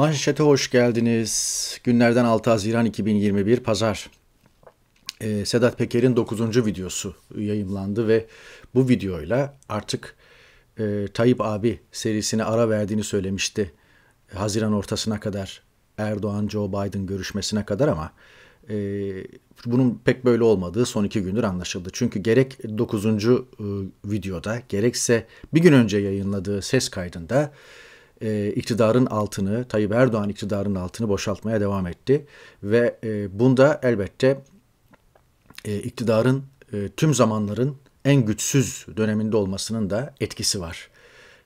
Manşete hoş geldiniz. Günlerden 6 Haziran 2021 Pazar. Ee, Sedat Peker'in 9. videosu yayımlandı ve bu videoyla artık e, Tayyip abi serisine ara verdiğini söylemişti. Haziran ortasına kadar Erdoğan Joe Biden görüşmesine kadar ama e, bunun pek böyle olmadığı son iki gündür anlaşıldı. Çünkü gerek 9. E, videoda gerekse bir gün önce yayınladığı ses kaydında e, iktidarın altını, Tayyip Erdoğan iktidarının altını boşaltmaya devam etti. Ve e, bunda elbette e, iktidarın e, tüm zamanların en güçsüz döneminde olmasının da etkisi var.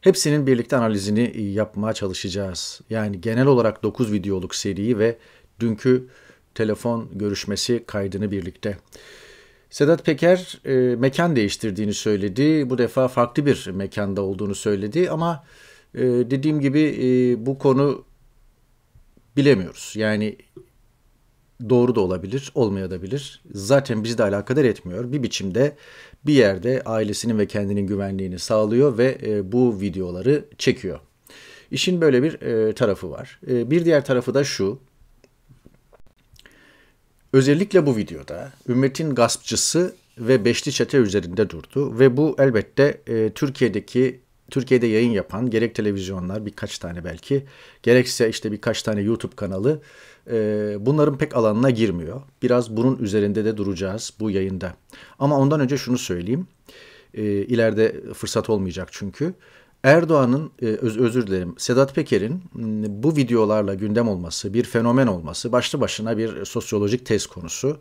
Hepsinin birlikte analizini e, yapmaya çalışacağız. Yani genel olarak 9 videoluk seriyi ve dünkü telefon görüşmesi kaydını birlikte. Sedat Peker e, mekan değiştirdiğini söyledi. Bu defa farklı bir mekanda olduğunu söyledi ama e, dediğim gibi e, bu konu bilemiyoruz. Yani doğru da olabilir, olmaya da bilir. Zaten bizi de alakadar etmiyor. Bir biçimde bir yerde ailesinin ve kendinin güvenliğini sağlıyor ve e, bu videoları çekiyor. İşin böyle bir e, tarafı var. E, bir diğer tarafı da şu. Özellikle bu videoda ümmetin gaspçısı ve beşli çete üzerinde durdu ve bu elbette e, Türkiye'deki Türkiye'de yayın yapan gerek televizyonlar birkaç tane belki gerekse işte birkaç tane YouTube kanalı e, bunların pek alanına girmiyor. Biraz bunun üzerinde de duracağız bu yayında. Ama ondan önce şunu söyleyeyim. E, ileride fırsat olmayacak çünkü. Erdoğan'ın e, öz, özür dilerim Sedat Peker'in bu videolarla gündem olması, bir fenomen olması başlı başına bir sosyolojik tez konusu.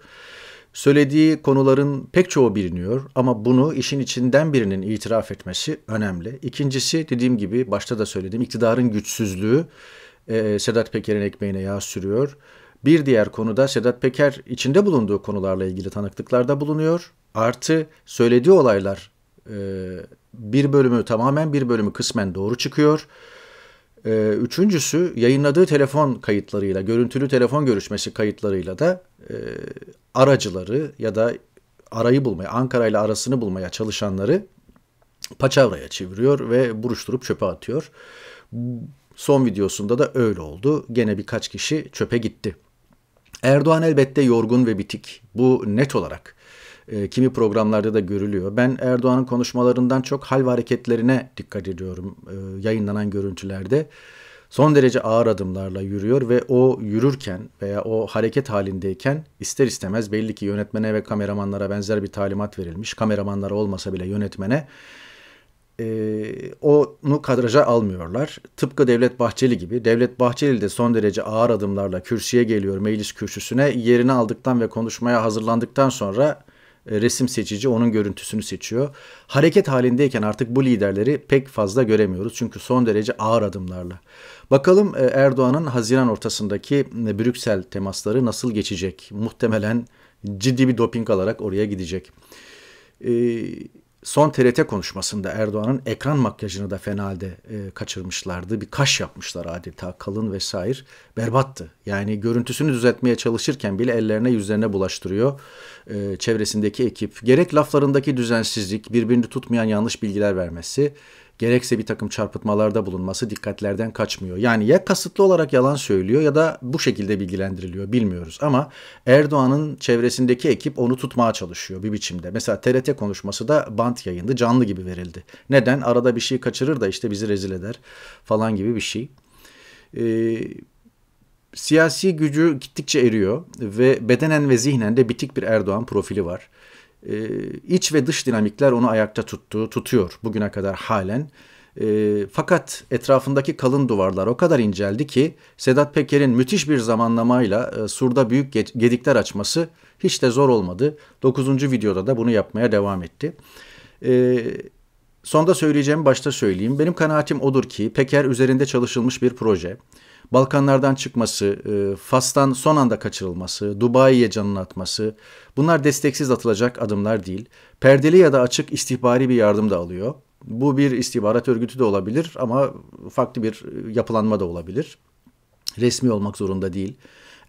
Söylediği konuların pek çoğu biliniyor ama bunu işin içinden birinin itiraf etmesi önemli. İkincisi dediğim gibi başta da söyledim iktidarın güçsüzlüğü e, Sedat Peker'in ekmeğine yağ sürüyor. Bir diğer konuda Sedat Peker içinde bulunduğu konularla ilgili tanıklıklarda bulunuyor. Artı söylediği olaylar e, bir bölümü tamamen bir bölümü kısmen doğru çıkıyor. Ee, üçüncüsü yayınladığı telefon kayıtlarıyla, görüntülü telefon görüşmesi kayıtlarıyla da e, aracıları ya da arayı bulmaya, Ankara ile arasını bulmaya çalışanları paçavraya çeviriyor ve buruşturup çöpe atıyor. Son videosunda da öyle oldu. Gene birkaç kişi çöpe gitti. Erdoğan elbette yorgun ve bitik. Bu net olarak e, kimi programlarda da görülüyor. Ben Erdoğan'ın konuşmalarından çok hal ve hareketlerine dikkat ediyorum e, yayınlanan görüntülerde. Son derece ağır adımlarla yürüyor ve o yürürken veya o hareket halindeyken ister istemez belli ki yönetmene ve kameramanlara benzer bir talimat verilmiş. Kameramanlara olmasa bile yönetmene e, onu kadraja almıyorlar. Tıpkı Devlet Bahçeli gibi. Devlet Bahçeli de son derece ağır adımlarla kürsüye geliyor meclis kürsüsüne. Yerini aldıktan ve konuşmaya hazırlandıktan sonra e, resim seçici onun görüntüsünü seçiyor. Hareket halindeyken artık bu liderleri pek fazla göremiyoruz. Çünkü son derece ağır adımlarla. Bakalım e, Erdoğan'ın Haziran ortasındaki e, Brüksel temasları nasıl geçecek? Muhtemelen ciddi bir doping alarak oraya gidecek son TRT konuşmasında Erdoğan'ın ekran makyajını da fena halde e, kaçırmışlardı. Bir kaş yapmışlar adeta kalın vesaire. Berbattı. Yani görüntüsünü düzeltmeye çalışırken bile ellerine yüzlerine bulaştırıyor e, çevresindeki ekip. Gerek laflarındaki düzensizlik, birbirini tutmayan yanlış bilgiler vermesi gerekse bir takım çarpıtmalarda bulunması dikkatlerden kaçmıyor. Yani ya kasıtlı olarak yalan söylüyor ya da bu şekilde bilgilendiriliyor bilmiyoruz. Ama Erdoğan'ın çevresindeki ekip onu tutmaya çalışıyor bir biçimde. Mesela TRT konuşması da bant yayındı canlı gibi verildi. Neden? Arada bir şey kaçırır da işte bizi rezil eder falan gibi bir şey. Ee, siyasi gücü gittikçe eriyor ve bedenen ve zihnen de bitik bir Erdoğan profili var. Ee, iç ve dış dinamikler onu ayakta tuttu, tutuyor bugüne kadar halen. E, fakat etrafındaki kalın duvarlar o kadar inceldi ki Sedat Peker'in müthiş bir zamanlamayla e, surda büyük gedikler açması hiç de zor olmadı. Dokuzuncu videoda da bunu yapmaya devam etti. E, sonda söyleyeceğim, başta söyleyeyim. Benim kanaatim odur ki Peker üzerinde çalışılmış bir proje. Balkanlardan çıkması, e, Fas'tan son anda kaçırılması, Dubai'ye canını atması bunlar desteksiz atılacak adımlar değil. Perdeli ya da açık istihbari bir yardım da alıyor. Bu bir istihbarat örgütü de olabilir ama farklı bir e, yapılanma da olabilir. Resmi olmak zorunda değil.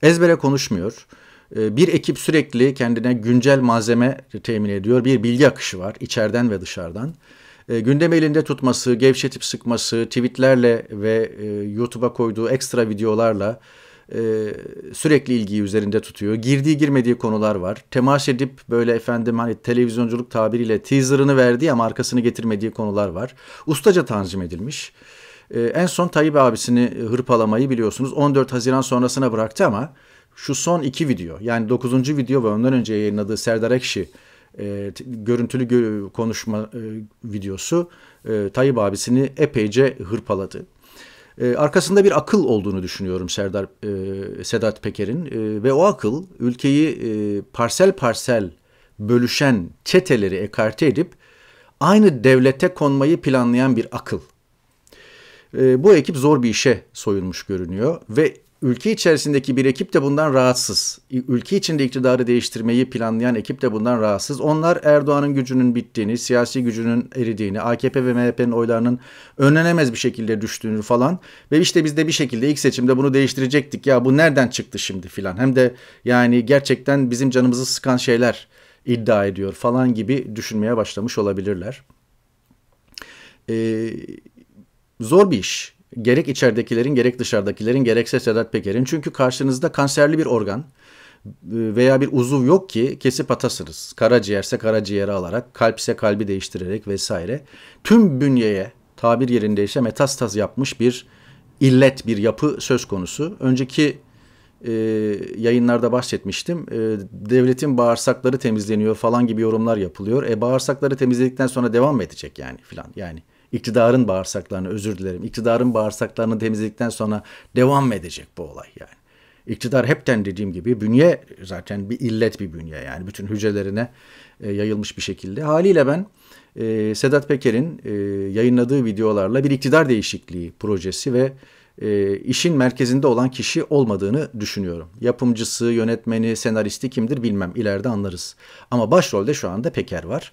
Ezbere konuşmuyor. E, bir ekip sürekli kendine güncel malzeme temin ediyor. Bir bilgi akışı var içeriden ve dışarıdan. E, gündem elinde tutması, gevşetip sıkması, tweetlerle ve e, YouTube'a koyduğu ekstra videolarla e, sürekli ilgiyi üzerinde tutuyor. Girdiği girmediği konular var. Temas edip böyle efendim hani televizyonculuk tabiriyle teaserını verdiği ama arkasını getirmediği konular var. Ustaca tanzim edilmiş. en son Tayyip abisini hırpalamayı biliyorsunuz 14 Haziran sonrasına bıraktı ama şu son iki video yani 9. video ve ondan önce yayınladığı Serdar Ekşi e, görüntülü gö konuşma e, videosu e, Tayyip abisini epeyce hırpaladı. E, arkasında bir akıl olduğunu düşünüyorum Serdar e, Sedat Peker'in e, ve o akıl ülkeyi e, parsel parsel bölüşen çeteleri ekarte edip aynı devlete konmayı planlayan bir akıl. E, bu ekip zor bir işe soyulmuş görünüyor ve Ülke içerisindeki bir ekip de bundan rahatsız. Ülke içinde iktidarı değiştirmeyi planlayan ekip de bundan rahatsız. Onlar Erdoğan'ın gücünün bittiğini, siyasi gücünün eridiğini, AKP ve MHP'nin oylarının önlenemez bir şekilde düştüğünü falan ve işte biz de bir şekilde ilk seçimde bunu değiştirecektik. Ya bu nereden çıktı şimdi falan. Hem de yani gerçekten bizim canımızı sıkan şeyler iddia ediyor falan gibi düşünmeye başlamış olabilirler. Ee, zor bir iş gerek içeridekilerin gerek dışarıdakilerin gerekse Sedat Peker'in. Çünkü karşınızda kanserli bir organ e, veya bir uzuv yok ki kesip atasınız. Karaciğerse karaciğeri alarak, kalpse kalbi değiştirerek vesaire. Tüm bünyeye tabir yerinde yerindeyse metastaz yapmış bir illet, bir yapı söz konusu. Önceki e, yayınlarda bahsetmiştim. E, devletin bağırsakları temizleniyor falan gibi yorumlar yapılıyor. E bağırsakları temizledikten sonra devam mı edecek yani filan yani iktidarın bağırsaklarını özür dilerim. İktidarın bağırsaklarını temizledikten sonra devam edecek bu olay yani. İktidar hepten dediğim gibi bünye zaten bir illet bir bünye yani bütün hücrelerine e, yayılmış bir şekilde. Haliyle ben e, Sedat Peker'in e, yayınladığı videolarla bir iktidar değişikliği projesi ve e, işin merkezinde olan kişi olmadığını düşünüyorum. Yapımcısı, yönetmeni, senaristi kimdir bilmem ileride anlarız. Ama başrolde şu anda Peker var.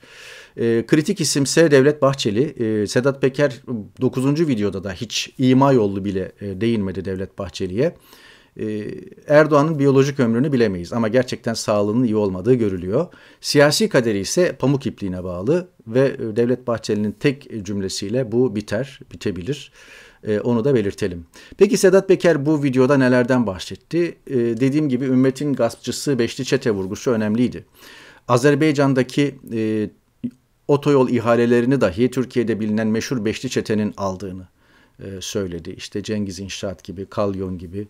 E, kritik isimse Devlet Bahçeli. E, Sedat Peker 9. videoda da hiç ima yollu bile e, değinmedi Devlet Bahçeli'ye. E, Erdoğan'ın biyolojik ömrünü bilemeyiz ama gerçekten sağlığının iyi olmadığı görülüyor. Siyasi kaderi ise pamuk ipliğine bağlı ve e, Devlet Bahçeli'nin tek e, cümlesiyle bu biter, bitebilir. E, onu da belirtelim. Peki Sedat Peker bu videoda nelerden bahsetti? E, dediğim gibi ümmetin gaspçısı Beşli Çete vurgusu önemliydi. Azerbaycan'daki e, otoyol ihalelerini dahi Türkiye'de bilinen meşhur Beşli Çete'nin aldığını e, söyledi. İşte Cengiz İnşaat gibi, Kalyon gibi,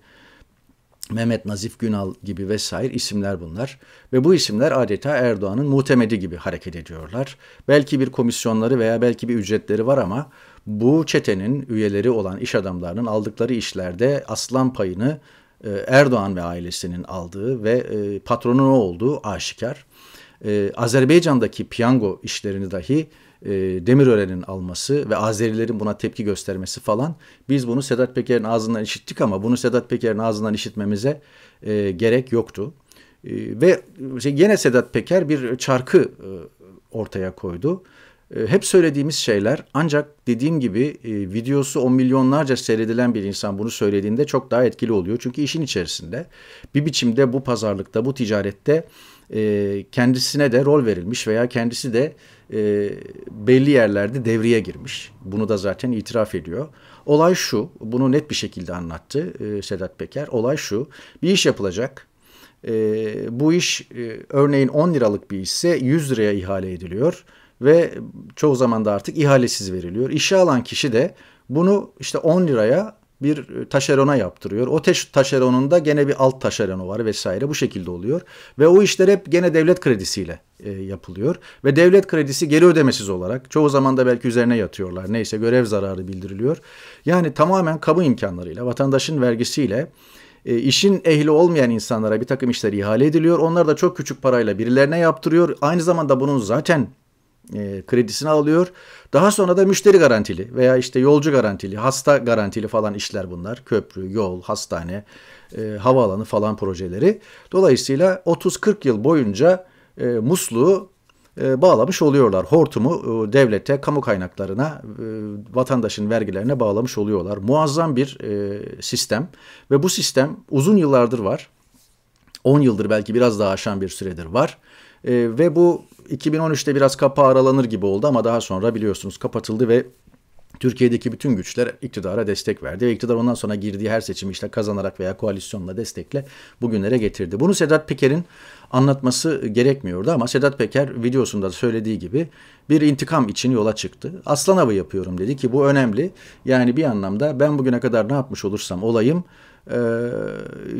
Mehmet Nazif Günal gibi vesaire isimler bunlar. Ve bu isimler adeta Erdoğan'ın muhtemedi gibi hareket ediyorlar. Belki bir komisyonları veya belki bir ücretleri var ama bu çetenin üyeleri olan iş adamlarının aldıkları işlerde aslan payını e, Erdoğan ve ailesinin aldığı ve e, patronun o olduğu aşikar. E, Azerbaycan'daki piyango işlerini dahi Demirören'in alması ve Azerilerin buna tepki göstermesi falan biz bunu Sedat Peker'in ağzından işittik ama bunu Sedat Peker'in ağzından işitmemize gerek yoktu. Ve yine Sedat Peker bir çarkı ortaya koydu. E, hep söylediğimiz şeyler ancak dediğim gibi e, videosu on milyonlarca seyredilen bir insan bunu söylediğinde çok daha etkili oluyor. Çünkü işin içerisinde bir biçimde bu pazarlıkta, bu ticarette e, kendisine de rol verilmiş veya kendisi de belli yerlerde devreye girmiş. Bunu da zaten itiraf ediyor. Olay şu, bunu net bir şekilde anlattı Sedat Peker. Olay şu, bir iş yapılacak. Bu iş örneğin 10 liralık bir ise 100 liraya ihale ediliyor ve çoğu zaman da artık ihalesiz veriliyor. İşe alan kişi de bunu işte 10 liraya bir e, taşerona yaptırıyor. O taşeronun da gene bir alt taşeronu var vesaire bu şekilde oluyor. Ve o işler hep gene devlet kredisiyle e, yapılıyor. Ve devlet kredisi geri ödemesiz olarak çoğu zaman da belki üzerine yatıyorlar. Neyse görev zararı bildiriliyor. Yani tamamen kamu imkanlarıyla, vatandaşın vergisiyle e, işin ehli olmayan insanlara bir takım işler ihale ediliyor. Onlar da çok küçük parayla birilerine yaptırıyor. Aynı zamanda bunun zaten e, kredisini alıyor. Daha sonra da müşteri garantili veya işte yolcu garantili, hasta garantili falan işler bunlar. Köprü, yol, hastane, e, havaalanı falan projeleri. Dolayısıyla 30-40 yıl boyunca e, musluğu e, bağlamış oluyorlar. Hortumu e, devlete, kamu kaynaklarına, e, vatandaşın vergilerine bağlamış oluyorlar. Muazzam bir e, sistem ve bu sistem uzun yıllardır var. 10 yıldır belki biraz daha aşan bir süredir var. E, ve bu 2013'te biraz kapağı aralanır gibi oldu ama daha sonra biliyorsunuz kapatıldı ve Türkiye'deki bütün güçler iktidara destek verdi ve iktidar ondan sonra girdiği her seçimi işte kazanarak veya koalisyonla destekle bugünlere getirdi. Bunu Sedat Peker'in anlatması gerekmiyordu ama Sedat Peker videosunda söylediği gibi bir intikam için yola çıktı. Aslan avı yapıyorum dedi ki bu önemli. Yani bir anlamda ben bugüne kadar ne yapmış olursam olayım ee,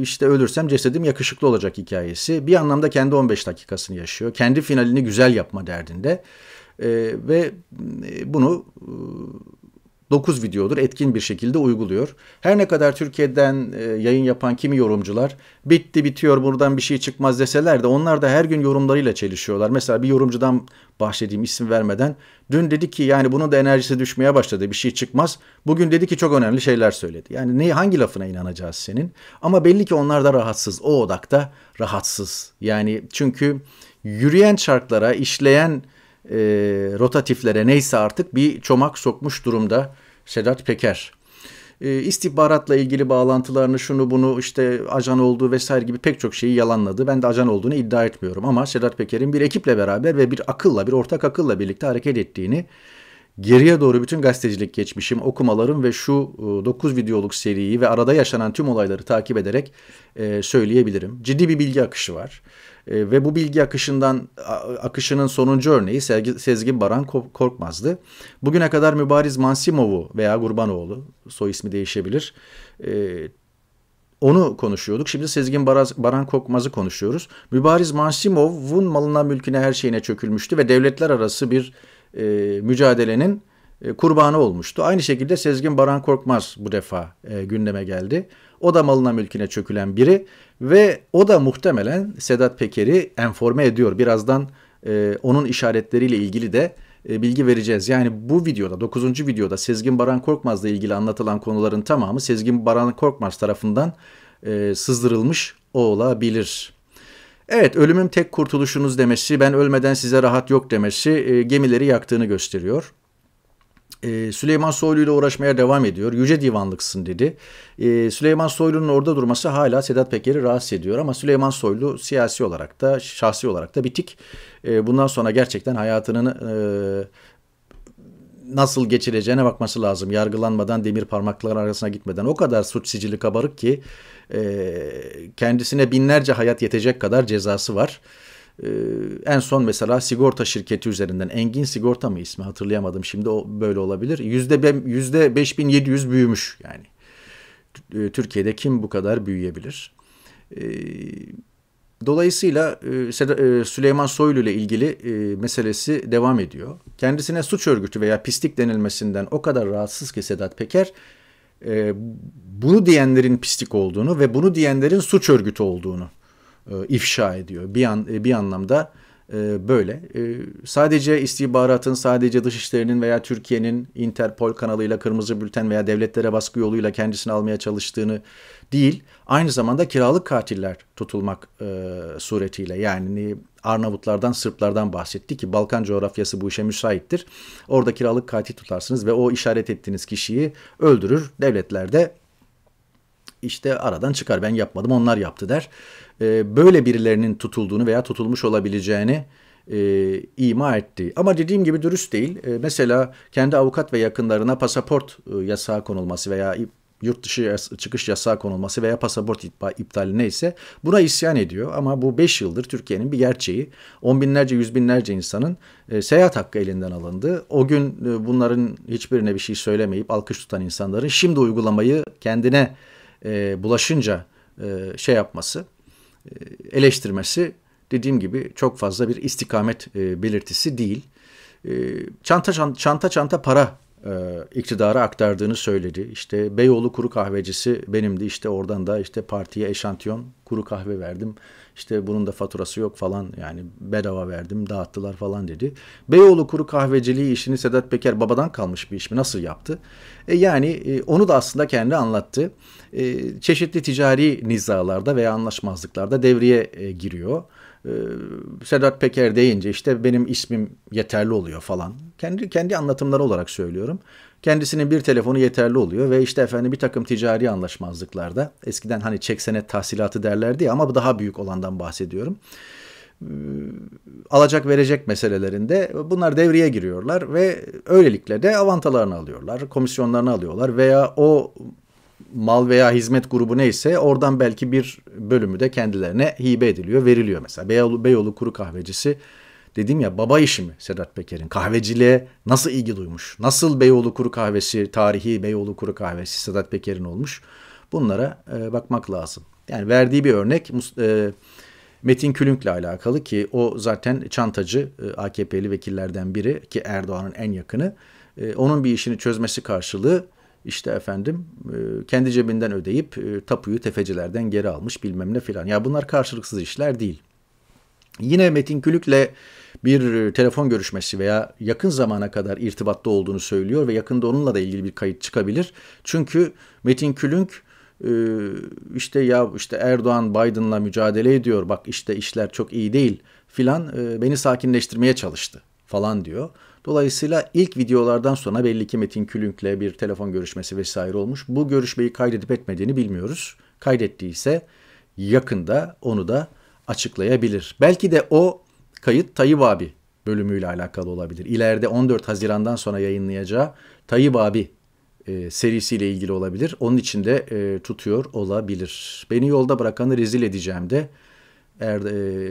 işte ölürsem cesedim yakışıklı olacak hikayesi. Bir anlamda kendi 15 dakikasını yaşıyor. Kendi finalini güzel yapma derdinde. Ee, ve e, bunu 9 videodur etkin bir şekilde uyguluyor. Her ne kadar Türkiye'den e, yayın yapan kimi yorumcular bitti bitiyor buradan bir şey çıkmaz deseler de onlar da her gün yorumlarıyla çelişiyorlar. Mesela bir yorumcudan bahsedeyim isim vermeden dün dedi ki yani bunun da enerjisi düşmeye başladı bir şey çıkmaz. Bugün dedi ki çok önemli şeyler söyledi. Yani ne hangi lafına inanacağız senin? Ama belli ki onlar da rahatsız. O odakta rahatsız. Yani çünkü yürüyen çarklara, işleyen e, rotatiflere neyse artık bir çomak sokmuş durumda Sedat Peker. E, istihbaratla ilgili bağlantılarını şunu bunu işte ajan olduğu vesaire gibi pek çok şeyi yalanladı. Ben de ajan olduğunu iddia etmiyorum ama Sedat Peker'in bir ekiple beraber ve bir akılla bir ortak akılla birlikte hareket ettiğini geriye doğru bütün gazetecilik geçmişim, okumalarım ve şu 9 e, videoluk seriyi ve arada yaşanan tüm olayları takip ederek e, söyleyebilirim. Ciddi bir bilgi akışı var. E, ve bu bilgi akışından akışının sonuncu örneği Sezgi, Sezgin Baran Korkmaz'dı. Bugüne kadar Mübariz Mansimov'u veya Gurbanoğlu, soy ismi değişebilir, e, onu konuşuyorduk. Şimdi Sezgin Baraz, Baran Korkmaz'ı konuşuyoruz. Mübariz Mansimov'un malına mülküne her şeyine çökülmüştü ve devletler arası bir e, mücadelenin e, kurbanı olmuştu. Aynı şekilde Sezgin Baran Korkmaz bu defa e, gündeme geldi. O da malına mülküne çökülen biri ve o da muhtemelen Sedat Peker'i enforme ediyor. Birazdan e, onun işaretleriyle ilgili de e, bilgi vereceğiz. Yani bu videoda 9. videoda Sezgin Baran Korkmaz'la ilgili anlatılan konuların tamamı Sezgin Baran Korkmaz tarafından e, sızdırılmış olabilir. Evet ölümüm tek kurtuluşunuz demesi, ben ölmeden size rahat yok demesi e, gemileri yaktığını gösteriyor. E, Süleyman Soylu ile uğraşmaya devam ediyor. Yüce divanlıksın dedi. E, Süleyman Soylu'nun orada durması hala Sedat Peker'i rahatsız ediyor ama Süleyman Soylu siyasi olarak da şahsi olarak da bitik. E, bundan sonra gerçekten hayatının e, nasıl geçireceğine bakması lazım. Yargılanmadan, demir parmaklar arasına gitmeden o kadar suç sicili kabarık ki kendisine binlerce hayat yetecek kadar cezası var. Ee, en son mesela sigorta şirketi üzerinden Engin Sigorta mı ismi hatırlayamadım şimdi o böyle olabilir. Yüzde 5700 büyümüş yani. E, Türkiye'de kim bu kadar büyüyebilir? Ee, dolayısıyla e, e, Süleyman Soylu ile ilgili meselesi devam ediyor. Kendisine suç örgütü veya pislik denilmesinden o kadar rahatsız ki Sedat Peker bunu diyenlerin pislik olduğunu ve bunu diyenlerin suç örgütü olduğunu e, ifşa ediyor. Bir an e, bir anlamda e, böyle. sadece istihbaratın, sadece dışişlerinin veya Türkiye'nin Interpol kanalıyla kırmızı bülten veya devletlere baskı yoluyla kendisini almaya çalıştığını değil, aynı zamanda kiralık katiller tutulmak suretiyle yani Arnavutlardan, Sırplardan bahsetti ki Balkan coğrafyası bu işe müsaittir. Orada kiralık katil tutarsınız ve o işaret ettiğiniz kişiyi öldürür. Devletler de işte aradan çıkar ben yapmadım onlar yaptı der. E, böyle birilerinin tutulduğunu veya tutulmuş olabileceğini e, ima etti. Ama dediğim gibi dürüst değil. E, mesela kendi avukat ve yakınlarına pasaport e, yasağı konulması veya yurt dışı yasa, çıkış yasağı konulması veya pasaport iptali neyse buna isyan ediyor. Ama bu 5 yıldır Türkiye'nin bir gerçeği. On binlerce, yüz binlerce insanın e, seyahat hakkı elinden alındı. O gün e, bunların hiçbirine bir şey söylemeyip alkış tutan insanların şimdi uygulamayı kendine e, bulaşınca e, şey yapması e, eleştirmesi dediğim gibi çok fazla bir istikamet e, belirtisi değil. E, çanta çanta, çanta, para e, iktidara aktardığını söyledi. İşte Beyoğlu kuru kahvecisi benimdi. İşte oradan da işte partiye eşantiyon kuru kahve verdim. İşte bunun da faturası yok falan yani bedava verdim dağıttılar falan dedi. Beyoğlu kuru kahveciliği işini Sedat Peker babadan kalmış bir iş mi nasıl yaptı? E yani e, onu da aslında kendi anlattı. E, çeşitli ticari nizalarda veya anlaşmazlıklarda devreye e, giriyor. Ee, Sedat Peker deyince işte benim ismim yeterli oluyor falan. Kendi kendi anlatımları olarak söylüyorum. Kendisinin bir telefonu yeterli oluyor ve işte efendim bir takım ticari anlaşmazlıklarda eskiden hani çek senet tahsilatı derlerdi ya ama bu daha büyük olandan bahsediyorum. Ee, alacak verecek meselelerinde bunlar devreye giriyorlar ve öylelikle de avantalarını alıyorlar, komisyonlarını alıyorlar veya o mal veya hizmet grubu neyse oradan belki bir bölümü de kendilerine hibe ediliyor, veriliyor mesela. Beyoğlu, Beyoğlu Kuru Kahvecisi dedim ya baba işi mi Sedat Peker'in? Kahveciliğe nasıl ilgi duymuş? Nasıl Beyoğlu Kuru Kahvesi, tarihi Beyoğlu Kuru Kahvesi Sedat Peker'in olmuş? Bunlara e, bakmak lazım. Yani verdiği bir örnek e, Metin Külünk'le alakalı ki o zaten çantacı e, AKP'li vekillerden biri ki Erdoğan'ın en yakını. E, onun bir işini çözmesi karşılığı işte efendim e, kendi cebinden ödeyip e, tapuyu tefecilerden geri almış bilmem ne filan. Ya bunlar karşılıksız işler değil. Yine Metin Külük'le bir e, telefon görüşmesi veya yakın zamana kadar irtibatta olduğunu söylüyor ve yakında onunla da ilgili bir kayıt çıkabilir. Çünkü Metin Külünk işte ya işte Erdoğan Biden'la mücadele ediyor bak işte işler çok iyi değil filan beni sakinleştirmeye çalıştı falan diyor. Dolayısıyla ilk videolardan sonra belli ki Metin Külünk'le bir telefon görüşmesi vesaire olmuş. Bu görüşmeyi kaydedip etmediğini bilmiyoruz. Kaydettiyse yakında onu da açıklayabilir. Belki de o kayıt Tayyip abi bölümüyle alakalı olabilir. İleride 14 Haziran'dan sonra yayınlayacağı Tayyip abi e, serisiyle ilgili olabilir. Onun için de e, tutuyor olabilir. Beni yolda bırakanı rezil edeceğim de er,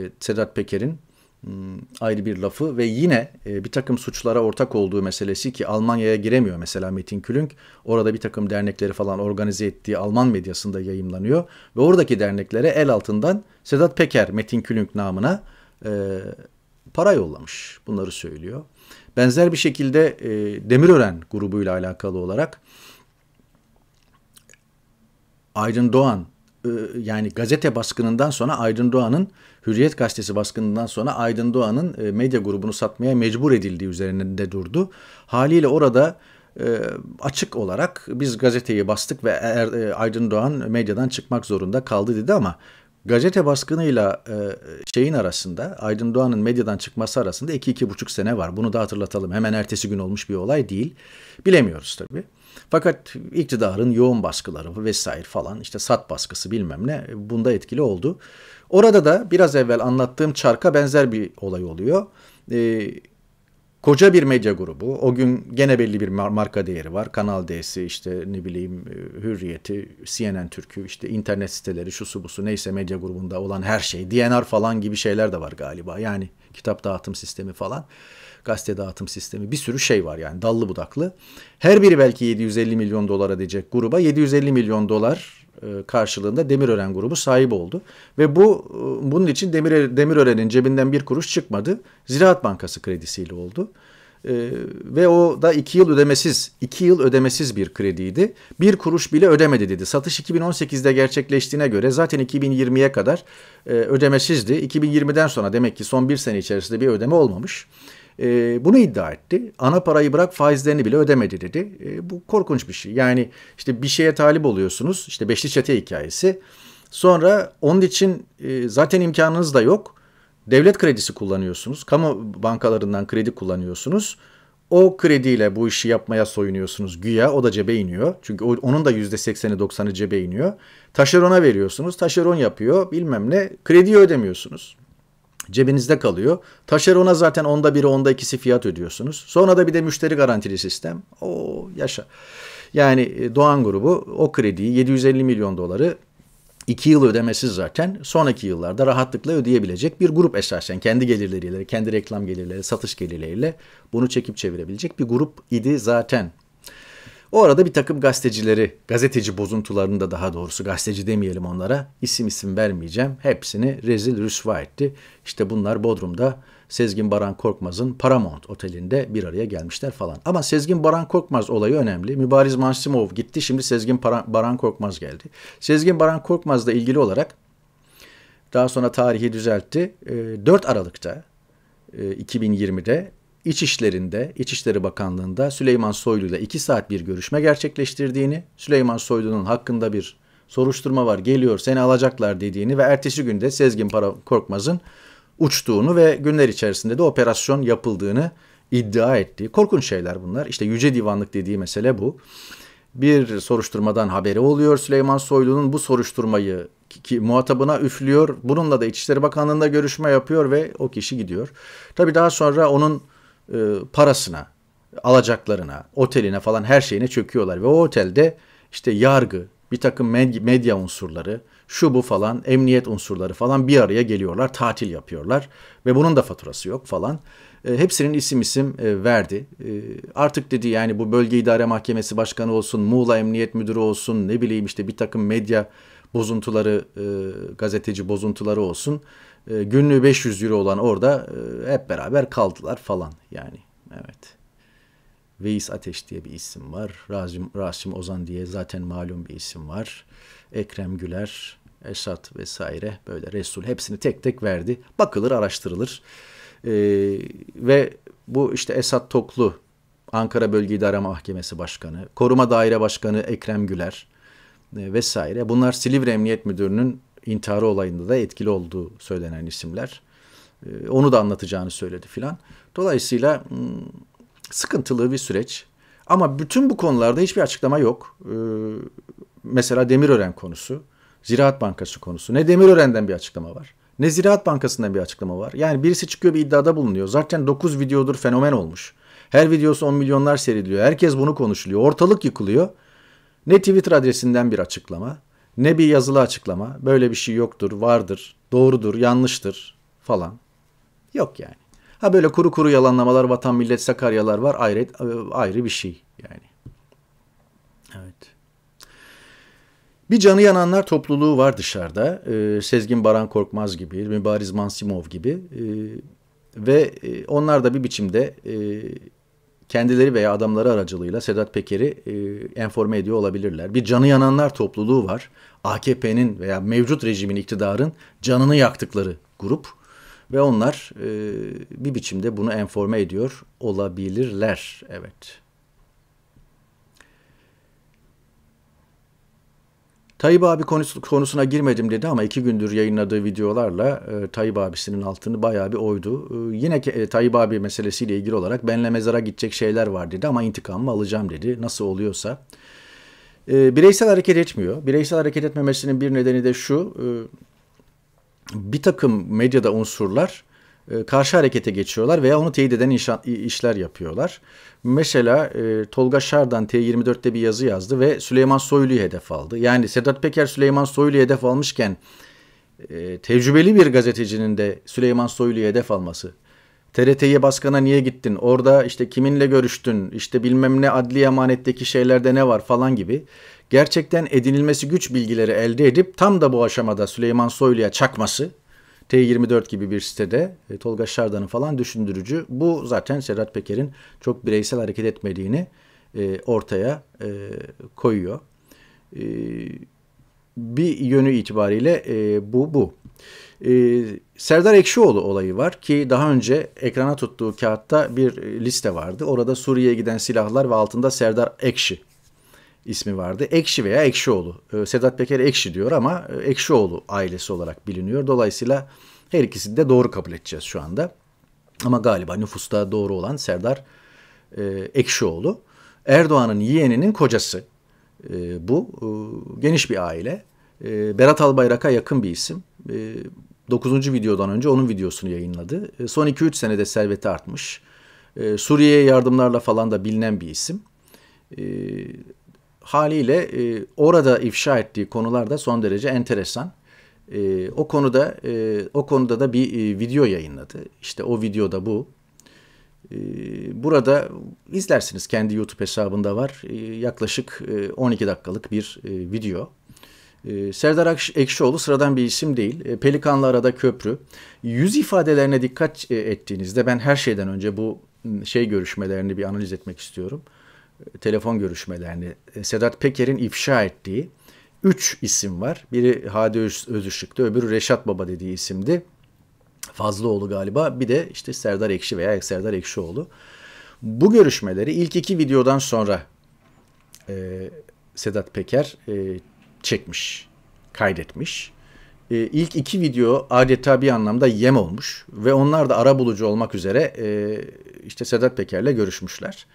e, Sedat Peker'in Hmm, ayrı bir lafı ve yine e, bir takım suçlara ortak olduğu meselesi ki Almanya'ya giremiyor mesela Metin Külünk. Orada bir takım dernekleri falan organize ettiği Alman medyasında yayımlanıyor ve oradaki derneklere el altından Sedat Peker Metin Külünk namına e, para yollamış. Bunları söylüyor. Benzer bir şekilde e, Demirören grubuyla alakalı olarak Aydın Doğan e, yani gazete baskınından sonra Aydın Doğan'ın Hürriyet Gazetesi baskınından sonra Aydın Doğan'ın e, medya grubunu satmaya mecbur edildiği üzerinde durdu. Haliyle orada e, açık olarak biz gazeteyi bastık ve Aydın Doğan medyadan çıkmak zorunda kaldı dedi ama gazete baskınıyla şeyin arasında Aydın Doğan'ın medyadan çıkması arasında 2-2,5 sene var. Bunu da hatırlatalım. Hemen ertesi gün olmuş bir olay değil. Bilemiyoruz tabii. Fakat iktidarın yoğun baskıları vesaire falan işte sat baskısı bilmem ne bunda etkili oldu. Orada da biraz evvel anlattığım çarka benzer bir olay oluyor. Ee, koca bir medya grubu. O gün gene belli bir marka değeri var. Kanal D'si işte ne bileyim e, Hürriyeti, CNN Türk'ü işte internet siteleri şu su bu su neyse medya grubunda olan her şey. DNR falan gibi şeyler de var galiba. Yani kitap dağıtım sistemi falan gazete dağıtım sistemi bir sürü şey var yani dallı budaklı. Her biri belki 750 milyon dolara diyecek gruba 750 milyon dolar e, karşılığında Demirören grubu sahip oldu. Ve bu e, bunun için Demir, Demirören'in cebinden bir kuruş çıkmadı. Ziraat Bankası kredisiyle oldu. Ee, ve o da iki yıl ödemesiz, iki yıl ödemesiz bir krediydi. Bir kuruş bile ödemedi dedi. Satış 2018'de gerçekleştiğine göre zaten 2020'ye kadar e, ödemesizdi. 2020'den sonra demek ki son bir sene içerisinde bir ödeme olmamış. E, bunu iddia etti. Ana parayı bırak faizlerini bile ödemedi dedi. E, bu korkunç bir şey. Yani işte bir şeye talip oluyorsunuz. İşte Beşli Çete hikayesi. Sonra onun için e, zaten imkanınız da yok. Devlet kredisi kullanıyorsunuz. Kamu bankalarından kredi kullanıyorsunuz. O krediyle bu işi yapmaya soyunuyorsunuz güya. O da cebe iniyor. Çünkü onun da %80'i 90'ı cebe iniyor. Taşerona veriyorsunuz. Taşeron yapıyor bilmem ne. Krediyi ödemiyorsunuz cebinizde kalıyor. Taşerona zaten onda biri onda ikisi fiyat ödüyorsunuz. Sonra da bir de müşteri garantili sistem. O yaşa. Yani e, Doğan grubu o krediyi 750 milyon doları 2 yıl ödemesiz zaten sonraki yıllarda rahatlıkla ödeyebilecek bir grup esasen kendi gelirleriyle, kendi reklam gelirleri, satış gelirleriyle bunu çekip çevirebilecek bir grup idi zaten. O arada bir takım gazetecileri, gazeteci bozuntularını da daha doğrusu gazeteci demeyelim onlara, isim isim vermeyeceğim. Hepsini rezil rüsva etti. İşte bunlar Bodrum'da Sezgin Baran Korkmaz'ın Paramount Oteli'nde bir araya gelmişler falan. Ama Sezgin Baran Korkmaz olayı önemli. Mübariz Mansimov gitti, şimdi Sezgin Baran Korkmaz geldi. Sezgin Baran Korkmaz'la ilgili olarak daha sonra tarihi düzeltti. 4 ee, Aralık'ta 2020'de e, İçişlerinde, İçişleri Bakanlığı'nda Süleyman Soylu ile 2 saat bir görüşme gerçekleştirdiğini, Süleyman Soylu'nun hakkında bir soruşturma var geliyor seni alacaklar dediğini ve ertesi günde Sezgin Para Korkmaz'ın uçtuğunu ve günler içerisinde de operasyon yapıldığını iddia ettiği korkunç şeyler bunlar. İşte yüce divanlık dediği mesele bu. Bir soruşturmadan haberi oluyor Süleyman Soylu'nun bu soruşturmayı ki muhatabına üflüyor. Bununla da İçişleri Bakanlığı'nda görüşme yapıyor ve o kişi gidiyor. Tabii daha sonra onun e, parasına, alacaklarına, oteline falan her şeyine çöküyorlar. Ve o otelde işte yargı, bir takım medya unsurları, şu bu falan, emniyet unsurları falan bir araya geliyorlar, tatil yapıyorlar. Ve bunun da faturası yok falan. E, hepsinin isim isim e, verdi. artık dedi yani bu bölge idare mahkemesi başkanı olsun, Muğla Emniyet Müdürü olsun, ne bileyim işte bir takım medya bozuntuları, gazeteci bozuntuları olsun e, günlüğü 500 euro olan orada e, hep beraber kaldılar falan yani. Evet. Veys Ateş diye bir isim var. Rasim, Rasim Ozan diye zaten malum bir isim var. Ekrem Güler, Esat vesaire böyle Resul hepsini tek tek verdi. Bakılır araştırılır. E, ve bu işte Esat Toklu Ankara Bölge İdare Mahkemesi Başkanı, Koruma Daire Başkanı Ekrem Güler e, vesaire. Bunlar Silivri Emniyet Müdürü'nün intiharı olayında da etkili olduğu söylenen isimler. Ee, onu da anlatacağını söyledi filan. Dolayısıyla hmm, sıkıntılı bir süreç. Ama bütün bu konularda hiçbir açıklama yok. Ee, mesela Demirören konusu, Ziraat Bankası konusu. Ne Demirören'den bir açıklama var. Ne Ziraat Bankası'ndan bir açıklama var. Yani birisi çıkıyor bir iddiada bulunuyor. Zaten 9 videodur fenomen olmuş. Her videosu 10 milyonlar seyrediliyor. Herkes bunu konuşuluyor. Ortalık yıkılıyor. Ne Twitter adresinden bir açıklama, ne bir yazılı açıklama. Böyle bir şey yoktur, vardır, doğrudur, yanlıştır falan. Yok yani. Ha böyle kuru kuru yalanlamalar, vatan millet sakaryalar var ayrı, ayrı bir şey yani. Evet. Bir canı yananlar topluluğu var dışarıda. Ee, Sezgin Baran Korkmaz gibi, Mübariz Mansimov gibi. Ee, ve e, onlar da bir biçimde e, kendileri veya adamları aracılığıyla Sedat Peker'i e, enforme ediyor olabilirler. Bir canı yananlar topluluğu var. AKP'nin veya mevcut rejimin iktidarın canını yaktıkları grup ve onlar e, bir biçimde bunu enforme ediyor olabilirler. Evet. Tayyip abi konusu, konusuna girmedim dedi ama iki gündür yayınladığı videolarla e, Tayyip abisinin altını bayağı bir oydu. E, yine e, Tayyip abi meselesiyle ilgili olarak benle mezara gidecek şeyler var dedi ama intikamımı alacağım dedi. Nasıl oluyorsa. E, bireysel hareket etmiyor. Bireysel hareket etmemesinin bir nedeni de şu. E, bir takım medyada unsurlar e, karşı harekete geçiyorlar veya onu teyit eden inşa, işler yapıyorlar. Mesela e, Tolga Şardan T24'te bir yazı yazdı ve Süleyman Soylu'yu hedef aldı. Yani Sedat Peker Süleyman Soylu'yu hedef almışken e, tecrübeli bir gazetecinin de Süleyman Soylu'yu hedef alması. TRT'ye baskana niye gittin? Orada işte kiminle görüştün? İşte bilmem ne adli emanetteki şeylerde ne var falan gibi. Gerçekten edinilmesi güç bilgileri elde edip tam da bu aşamada Süleyman Soylu'ya çakması T24 gibi bir sitede e, Tolga Şardan'ı falan düşündürücü. Bu zaten Sedat Peker'in çok bireysel hareket etmediğini e, ortaya e, koyuyor. bir yönü itibariyle bu bu. Serdar Ekşioğlu olayı var ki daha önce ekrana tuttuğu kağıtta bir liste vardı. Orada Suriye'ye giden silahlar ve altında Serdar Ekşi ismi vardı. Ekşi veya Ekşioğlu. Ee, Sedat Peker Ekşi diyor ama e, Ekşioğlu ailesi olarak biliniyor. Dolayısıyla her ikisini de doğru kabul edeceğiz şu anda. Ama galiba nüfusta doğru olan Serdar e, Ekşioğlu. Erdoğan'ın yeğeninin kocası e, bu. Geniş bir aile. Berat Albayrak'a yakın bir isim. 9. videodan önce onun videosunu yayınladı. Son 2-3 senede serveti artmış. Suriye'ye yardımlarla falan da bilinen bir isim Haliyle e, orada ifşa ettiği konular da son derece enteresan. E, o konuda e, o konuda da bir e, video yayınladı. İşte o videoda bu. E, burada izlersiniz kendi YouTube hesabında var. E, yaklaşık e, 12 dakikalık bir e, video. E, Serdar Ekşioğlu sıradan bir isim değil. E, Pelikanlı arada köprü. Yüz ifadelerine dikkat e, ettiğinizde ben her şeyden önce bu şey görüşmelerini bir analiz etmek istiyorum telefon görüşmelerini e, Sedat Peker'in ifşa ettiği üç isim var. Biri Hadi Özışık'tı, öbürü Reşat Baba dediği isimdi. Fazlıoğlu galiba bir de işte Serdar Ekşi veya Serdar Ekşioğlu. Bu görüşmeleri ilk iki videodan sonra e, Sedat Peker e, çekmiş, kaydetmiş. E, ilk iki video adeta bir anlamda yem olmuş ve onlar da ara bulucu olmak üzere e, işte Sedat Peker'le görüşmüşler.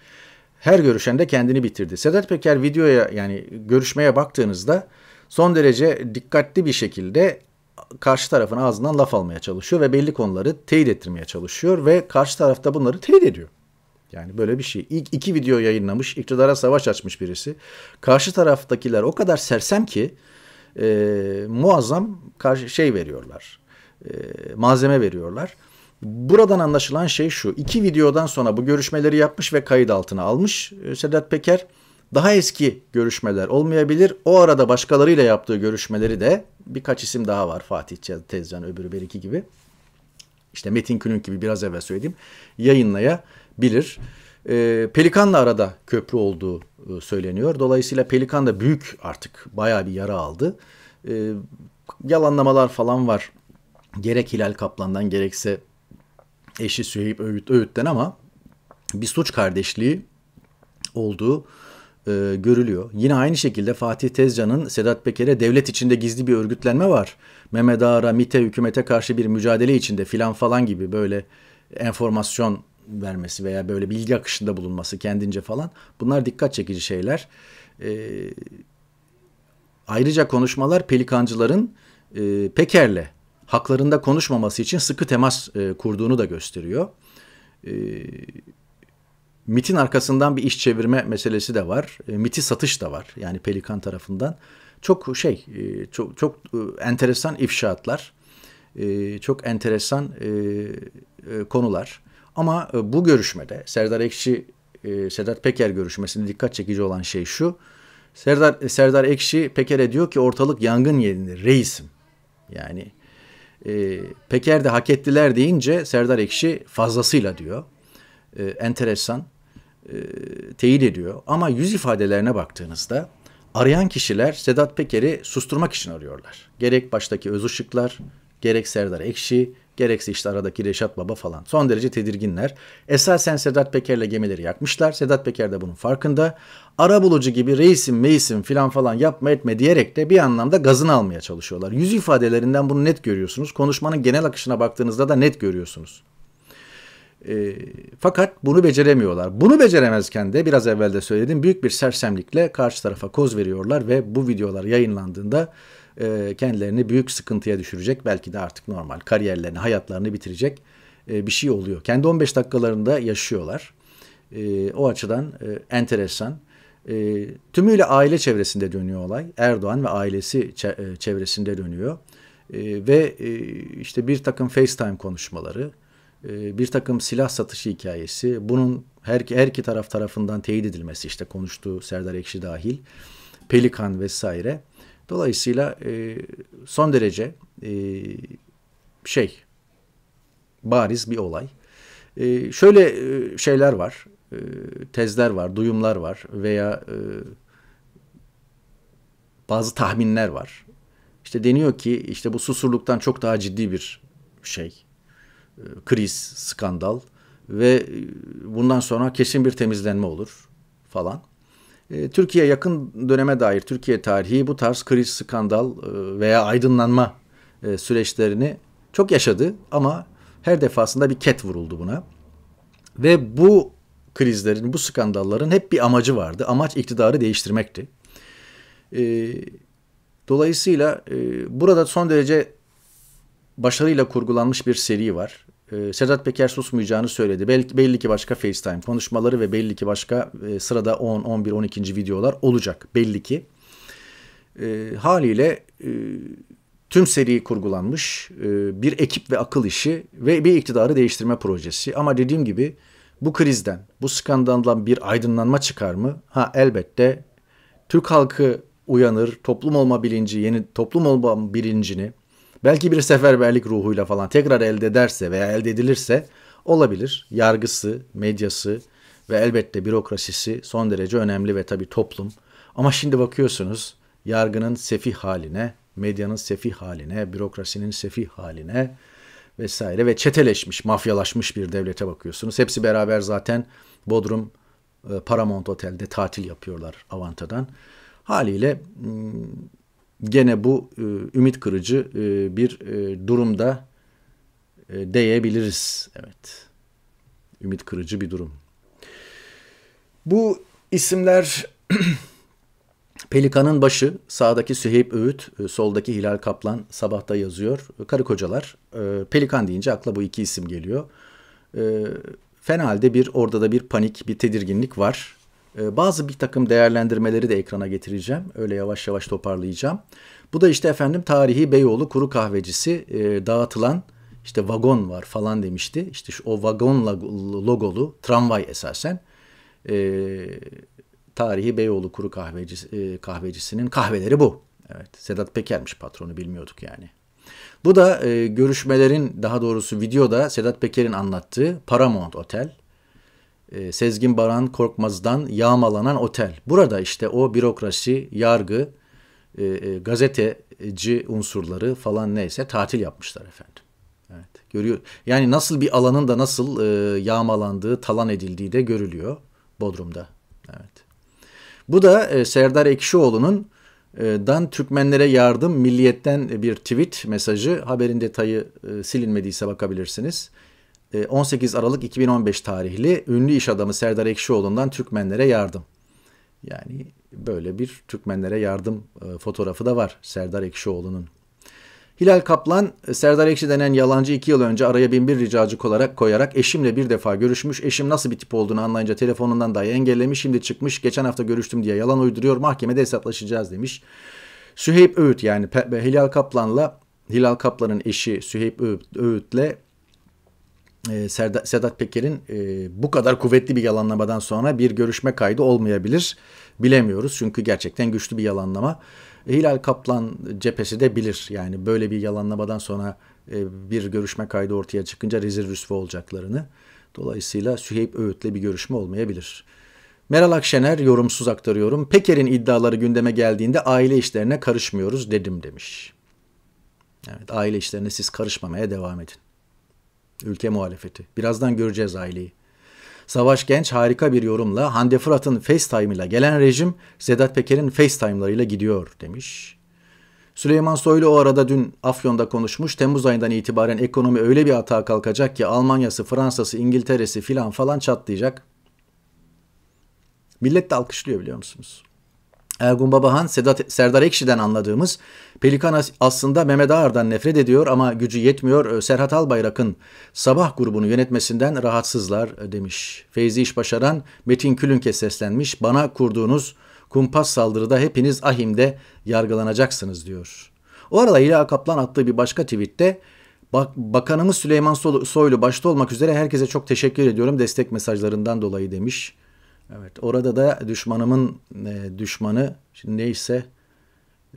Her görüşende kendini bitirdi. Sedat Peker videoya yani görüşmeye baktığınızda son derece dikkatli bir şekilde karşı tarafın ağzından laf almaya çalışıyor ve belli konuları teyit ettirmeye çalışıyor ve karşı tarafta bunları teyit ediyor. Yani böyle bir şey. İlk iki video yayınlamış, iktidara savaş açmış birisi. Karşı taraftakiler o kadar sersem ki e, muazzam karşı şey veriyorlar, e, malzeme veriyorlar. Buradan anlaşılan şey şu. İki videodan sonra bu görüşmeleri yapmış ve kayıt altına almış e, Sedat Peker. Daha eski görüşmeler olmayabilir. O arada başkalarıyla yaptığı görüşmeleri de birkaç isim daha var. Fatih Tezcan, öbürü bir gibi. İşte Metin Külünk gibi biraz evvel söylediğim yayınlayabilir. E, Pelikan'la arada köprü olduğu e, söyleniyor. Dolayısıyla Pelikan da büyük artık bayağı bir yara aldı. E, yalanlamalar falan var. Gerek Hilal Kaplan'dan gerekse eşi Süheyb Öğüt, Öğüt'ten ama bir suç kardeşliği olduğu e, görülüyor. Yine aynı şekilde Fatih Tezcan'ın Sedat Peker'e devlet içinde gizli bir örgütlenme var. Mehmet Ağar'a, MİT'e, hükümete karşı bir mücadele içinde filan falan gibi böyle enformasyon vermesi veya böyle bilgi akışında bulunması kendince falan. Bunlar dikkat çekici şeyler. E, ayrıca konuşmalar pelikancıların e, Peker'le haklarında konuşmaması için sıkı temas e, kurduğunu da gösteriyor. E, MIT'in arkasından bir iş çevirme meselesi de var. E, MIT'i satış da var yani Pelikan tarafından. Çok şey, e, çok, çok e, enteresan ifşaatlar, e, çok enteresan e, e, konular. Ama e, bu görüşmede Serdar Ekşi, e, Sedat Peker görüşmesinde dikkat çekici olan şey şu. Serdar, Serdar Ekşi Peker'e diyor ki ortalık yangın yerinde reisim. Yani e, Peker de hak ettiler deyince Serdar Ekşi fazlasıyla diyor. E, enteresan. E, teyit ediyor. Ama yüz ifadelerine baktığınızda arayan kişiler Sedat Peker'i susturmak için arıyorlar. Gerek baştaki öz ışıklar, gerek Serdar Ekşi, Gerekse işte aradaki Reşat Baba falan. Son derece tedirginler. Esasen Sedat Peker'le gemileri yakmışlar. Sedat Peker de bunun farkında. Arabulucu gibi reisim meisim filan falan yapma etme diyerek de bir anlamda gazını almaya çalışıyorlar. Yüz ifadelerinden bunu net görüyorsunuz. Konuşmanın genel akışına baktığınızda da net görüyorsunuz. E, fakat bunu beceremiyorlar. Bunu beceremezken de biraz evvel de söyledim büyük bir sersemlikle karşı tarafa koz veriyorlar ve bu videolar yayınlandığında e, kendilerini büyük sıkıntıya düşürecek. Belki de artık normal kariyerlerini, hayatlarını bitirecek e, bir şey oluyor. Kendi 15 dakikalarında yaşıyorlar. E, o açıdan e, enteresan. E, tümüyle aile çevresinde dönüyor olay. Erdoğan ve ailesi e, çevresinde dönüyor. E, ve e, işte bir takım FaceTime konuşmaları, e, bir takım silah satışı hikayesi, bunun her, her iki taraf tarafından teyit edilmesi işte konuştuğu Serdar Ekşi dahil, Pelikan vesaire. Dolayısıyla e, son derece e, şey bariz bir olay. E, şöyle e, şeyler var, e, tezler var, duyumlar var veya e, bazı tahminler var. İşte deniyor ki işte bu susurluktan çok daha ciddi bir şey, e, kriz, skandal ve e, bundan sonra kesin bir temizlenme olur falan. E, Türkiye yakın döneme dair Türkiye tarihi bu tarz kriz, skandal e, veya aydınlanma e, süreçlerini çok yaşadı ama her defasında bir ket vuruldu buna. Ve bu krizlerin, bu skandalların hep bir amacı vardı. Amaç iktidarı değiştirmekti. dolayısıyla burada son derece başarıyla kurgulanmış bir seri var e, Sedat Peker susmayacağını söyledi. Belli, belli ki başka FaceTime konuşmaları ve belli ki başka e, sırada 10, 11, 12. videolar olacak belli ki. E, haliyle e, tüm seri kurgulanmış e, bir ekip ve akıl işi ve bir iktidarı değiştirme projesi. Ama dediğim gibi bu krizden, bu skandaldan bir aydınlanma çıkar mı? Ha elbette Türk halkı uyanır, toplum olma bilinci, yeni toplum olma bilincini belki bir seferberlik ruhuyla falan tekrar elde ederse veya elde edilirse olabilir. Yargısı, medyası ve elbette bürokrasisi son derece önemli ve tabii toplum. Ama şimdi bakıyorsunuz yargının sefi haline, medyanın sefi haline, bürokrasinin sefi haline vesaire ve çeteleşmiş, mafyalaşmış bir devlete bakıyorsunuz. Hepsi beraber zaten Bodrum e, Paramount Otel'de tatil yapıyorlar Avanta'dan. Haliyle hmm, gene bu e, ümit kırıcı e, bir e, durumda e, değebiliriz. Evet. Ümit kırıcı bir durum. Bu isimler Pelikan'ın başı sağdaki Süheyb Öğüt, e, soldaki Hilal Kaplan sabahta yazıyor. Karı kocalar. E, Pelikan deyince akla bu iki isim geliyor. E, fena halde bir orada da bir panik, bir tedirginlik var. Ee, bazı bir takım değerlendirmeleri de ekrana getireceğim. Öyle yavaş yavaş toparlayacağım. Bu da işte efendim tarihi Beyoğlu Kuru Kahvecisi e, dağıtılan işte vagon var falan demişti. İşte şu, o vagon logolu tramvay esasen e, tarihi Beyoğlu Kuru Kahvecisi, e, Kahvecisi'nin kahveleri bu. Evet Sedat Peker'miş patronu bilmiyorduk yani. Bu da e, görüşmelerin daha doğrusu videoda Sedat Peker'in anlattığı Paramount Otel ee, Sezgin Baran Korkmaz'dan yağmalanan otel. Burada işte o bürokrasi, yargı, e, e, gazeteci unsurları falan neyse tatil yapmışlar efendim. görüyor. Yani nasıl bir alanın da nasıl e, yağmalandığı, talan edildiği de görülüyor Bodrum'da. Evet. Bu da e, Serdar Ekşioğlu'nun e, dan Türkmenlere yardım milliyetten bir tweet mesajı. Haberin detayı e, silinmediyse bakabilirsiniz. 18 ee, Aralık 2015 tarihli ünlü iş adamı Serdar Ekşioğlu'ndan Türkmenlere yardım. Yani böyle bir Türkmenlere yardım e, fotoğrafı da var Serdar Ekşioğlu'nun. Hilal Kaplan, e, Serdar Ekşi denen yalancı iki yıl önce araya binbir ricacı olarak koyarak eşimle bir defa görüşmüş. Eşim nasıl bir tip olduğunu anlayınca telefonundan dahi engellemiş. Şimdi çıkmış geçen hafta görüştüm diye yalan uyduruyor. Mahkemede hesaplaşacağız demiş. Süheyb Öğüt yani Hilal Kaplan'la Hilal Kaplan'ın eşi Süheyb Öğüt'le ee, Sedat, Peker'in e, bu kadar kuvvetli bir yalanlamadan sonra bir görüşme kaydı olmayabilir. Bilemiyoruz çünkü gerçekten güçlü bir yalanlama. E, Hilal Kaplan cephesi de bilir. Yani böyle bir yalanlamadan sonra e, bir görüşme kaydı ortaya çıkınca rezil rüsve olacaklarını. Dolayısıyla Süheyb Öğüt'le bir görüşme olmayabilir. Meral Akşener yorumsuz aktarıyorum. Peker'in iddiaları gündeme geldiğinde aile işlerine karışmıyoruz dedim demiş. Evet aile işlerine siz karışmamaya devam edin. Ülke muhalefeti. Birazdan göreceğiz aileyi. Savaş Genç harika bir yorumla Hande Fırat'ın FaceTime'ıyla gelen rejim Sedat Peker'in FaceTime'larıyla gidiyor demiş. Süleyman Soylu o arada dün Afyon'da konuşmuş. Temmuz ayından itibaren ekonomi öyle bir atağa kalkacak ki Almanya'sı, Fransa'sı, İngiltere'si filan falan çatlayacak. Millet de alkışlıyor biliyor musunuz? Ergun Babahan, Sedat, Serdar Ekşi'den anladığımız Pelikan aslında Mehmet Ağar'dan nefret ediyor ama gücü yetmiyor. Ee, Serhat Albayrak'ın sabah grubunu yönetmesinden rahatsızlar e, demiş. Feyzi İş Başaran Metin Külünk'e seslenmiş. Bana kurduğunuz kumpas saldırıda hepiniz ahimde yargılanacaksınız diyor. O arada İla Kaplan attığı bir başka tweette Bak, Bakanımız Süleyman Soylu başta olmak üzere herkese çok teşekkür ediyorum destek mesajlarından dolayı demiş. Evet orada da düşmanımın e, düşmanı şimdi neyse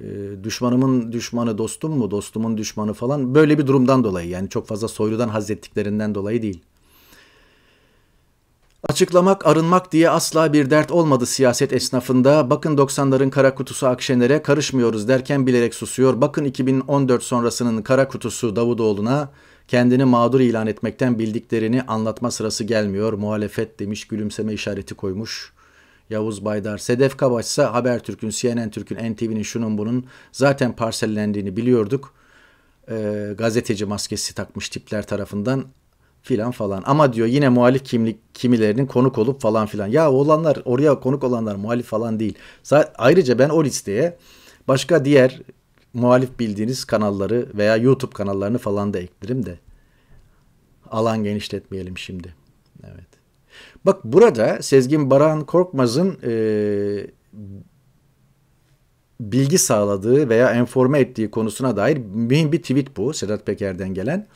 e, düşmanımın düşmanı dostum mu dostumun düşmanı falan böyle bir durumdan dolayı yani çok fazla soyludan haz ettiklerinden dolayı değil. Açıklamak, arınmak diye asla bir dert olmadı siyaset esnafında. Bakın 90'ların kara kutusu Akşener'e karışmıyoruz derken bilerek susuyor. Bakın 2014 sonrasının kara kutusu Davutoğlu'na kendini mağdur ilan etmekten bildiklerini anlatma sırası gelmiyor. Muhalefet demiş gülümseme işareti koymuş. Yavuz Baydar. Sedef Kabaç ise Habertürk'ün, CNN Türk'ün, NTV'nin şunun bunun zaten parsellendiğini biliyorduk. E, gazeteci maskesi takmış tipler tarafından filan falan. Ama diyor yine muhalif kimlik kimilerinin konuk olup falan filan. Ya olanlar oraya konuk olanlar muhalif falan değil. Zaten, ayrıca ben o listeye başka diğer muhalif bildiğiniz kanalları veya YouTube kanallarını falan da eklerim de alan genişletmeyelim şimdi. Evet. Bak burada Sezgin Baran Korkmaz'ın e, bilgi sağladığı veya enforme ettiği konusuna dair mühim bir tweet bu Sedat Peker'den gelen.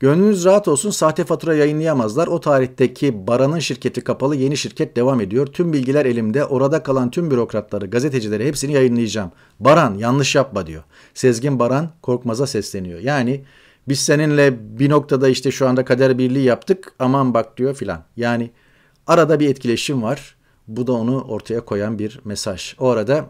Gönlünüz rahat olsun sahte fatura yayınlayamazlar. O tarihteki Baran'ın şirketi kapalı yeni şirket devam ediyor. Tüm bilgiler elimde. Orada kalan tüm bürokratları, gazetecileri hepsini yayınlayacağım. Baran yanlış yapma diyor. Sezgin Baran Korkmaz'a sesleniyor. Yani biz seninle bir noktada işte şu anda kader birliği yaptık aman bak diyor filan. Yani arada bir etkileşim var. Bu da onu ortaya koyan bir mesaj. O arada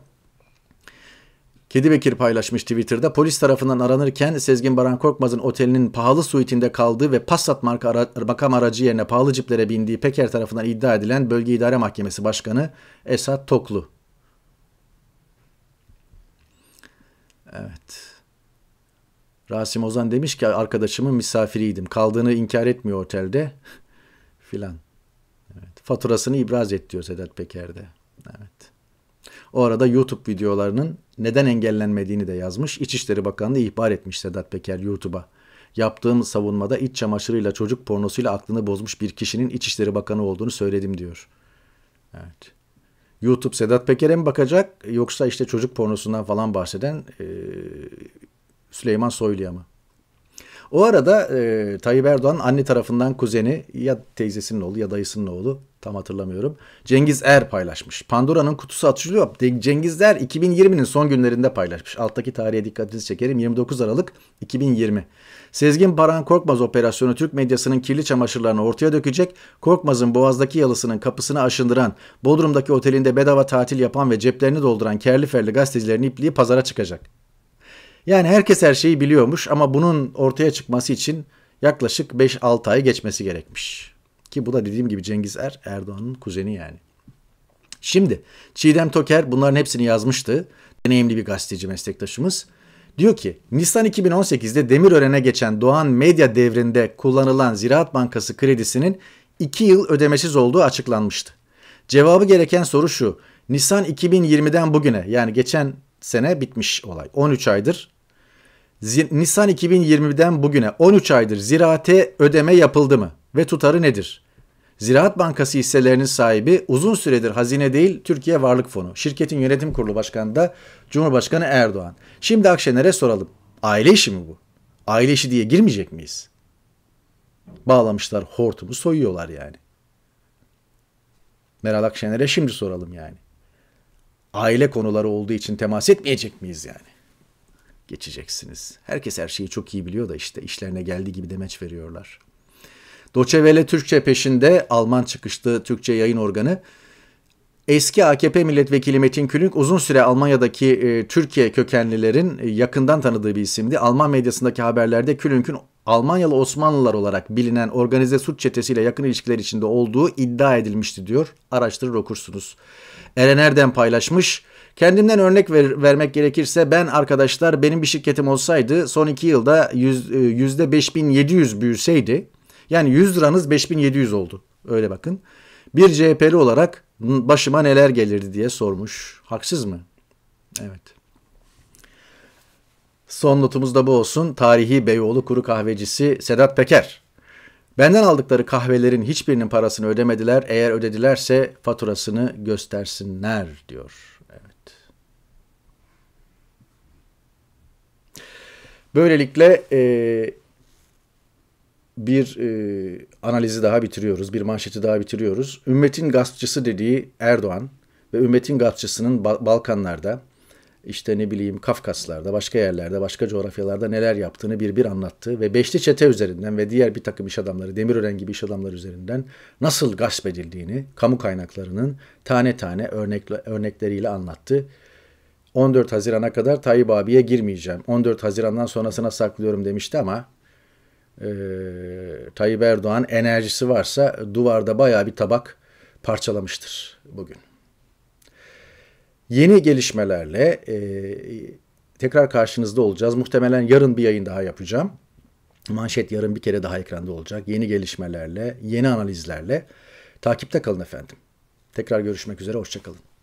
Kedi Bekir paylaşmış Twitter'da polis tarafından aranırken Sezgin Baran Korkmaz'ın otelinin pahalı suitinde kaldığı ve Passat marka ara makam aracı yerine pahalı ciplere bindiği Peker tarafından iddia edilen Bölge İdare Mahkemesi Başkanı Esat Toklu. Evet. Rasim Ozan demiş ki arkadaşımın misafiriydim. Kaldığını inkar etmiyor otelde filan. Evet. Faturasını ibraz et diyor Sedat Peker'de. Evet. O arada YouTube videolarının neden engellenmediğini de yazmış. İçişleri Bakanlığı ihbar etmiş Sedat Peker YouTube'a. Yaptığım savunmada iç çamaşırıyla çocuk pornosuyla aklını bozmuş bir kişinin İçişleri Bakanı olduğunu söyledim diyor. Evet. YouTube Sedat Peker'e mi bakacak yoksa işte çocuk pornosundan falan bahseden e, Süleyman Soylu'ya mı? O arada e, Tayyip Erdoğan anne tarafından kuzeni ya teyzesinin oğlu ya dayısının oğlu tam hatırlamıyorum. Cengiz Er paylaşmış. Pandora'nın kutusu açılıyor. Cengiz Er 2020'nin son günlerinde paylaşmış. Alttaki tarihe dikkatinizi çekerim. 29 Aralık 2020. Sezgin Baran Korkmaz operasyonu Türk medyasının kirli çamaşırlarını ortaya dökecek, Korkmaz'ın Boğaz'daki yalısının kapısını aşındıran, Bodrum'daki otelinde bedava tatil yapan ve ceplerini dolduran kerli ferli gazetecilerin ipliği pazara çıkacak. Yani herkes her şeyi biliyormuş ama bunun ortaya çıkması için yaklaşık 5-6 ay geçmesi gerekmiş. Ki bu da dediğim gibi Cengiz Er Erdoğan'ın kuzeni yani. Şimdi Çiğdem Toker bunların hepsini yazmıştı. Deneyimli bir gazeteci meslektaşımız. Diyor ki Nisan 2018'de Demirören'e geçen Doğan Medya devrinde kullanılan Ziraat Bankası kredisinin 2 yıl ödemesiz olduğu açıklanmıştı. Cevabı gereken soru şu. Nisan 2020'den bugüne yani geçen sene bitmiş olay. 13 aydır Nisan 2020'den bugüne 13 aydır ziraate ödeme yapıldı mı? ve tutarı nedir? Ziraat Bankası hisselerinin sahibi uzun süredir hazine değil Türkiye Varlık Fonu. Şirketin yönetim kurulu başkanı da Cumhurbaşkanı Erdoğan. Şimdi Akşener'e soralım. Aile işi mi bu? Aile işi diye girmeyecek miyiz? Bağlamışlar hortumu soyuyorlar yani. Meral Akşener'e şimdi soralım yani. Aile konuları olduğu için temas etmeyecek miyiz yani? Geçeceksiniz. Herkes her şeyi çok iyi biliyor da işte işlerine geldiği gibi demeç veriyorlar. Doçevele Türkçe peşinde Alman çıkışlı Türkçe yayın organı. Eski AKP milletvekili Metin Külünk uzun süre Almanya'daki e, Türkiye kökenlilerin e, yakından tanıdığı bir isimdi. Alman medyasındaki haberlerde Külünk'ün Almanyalı Osmanlılar olarak bilinen organize suç çetesiyle yakın ilişkiler içinde olduğu iddia edilmişti diyor. Araştırır okursunuz. Eren Erdem paylaşmış. Kendimden örnek ver, vermek gerekirse ben arkadaşlar benim bir şirketim olsaydı son iki yılda yüz, %5700 e, büyüseydi yani 100 liranız 5700 oldu. Öyle bakın. Bir CHP'li olarak başıma neler gelirdi diye sormuş. Haksız mı? Evet. Son notumuz da bu olsun. Tarihi Beyoğlu kuru kahvecisi Sedat Peker. Benden aldıkları kahvelerin hiçbirinin parasını ödemediler. Eğer ödedilerse faturasını göstersinler diyor. Evet. Böylelikle e, bir e, analizi daha bitiriyoruz, bir manşeti daha bitiriyoruz. Ümmetin gaspçısı dediği Erdoğan ve ümmetin gaspçısının ba- Balkanlarda, işte ne bileyim Kafkaslarda, başka yerlerde, başka coğrafyalarda neler yaptığını bir bir anlattı ve beşli çete üzerinden ve diğer bir takım iş adamları, Demirören gibi iş adamları üzerinden nasıl gasp edildiğini kamu kaynaklarının tane tane örnekle, örnekleriyle anlattı. 14 Haziran'a kadar Tayyip abiye girmeyeceğim. 14 Haziran'dan sonrasına saklıyorum demişti ama e, Tayyip Erdoğan enerjisi varsa duvarda baya bir tabak parçalamıştır bugün. Yeni gelişmelerle e, tekrar karşınızda olacağız. Muhtemelen yarın bir yayın daha yapacağım. Manşet yarın bir kere daha ekranda olacak. Yeni gelişmelerle, yeni analizlerle takipte kalın efendim. Tekrar görüşmek üzere, hoşçakalın.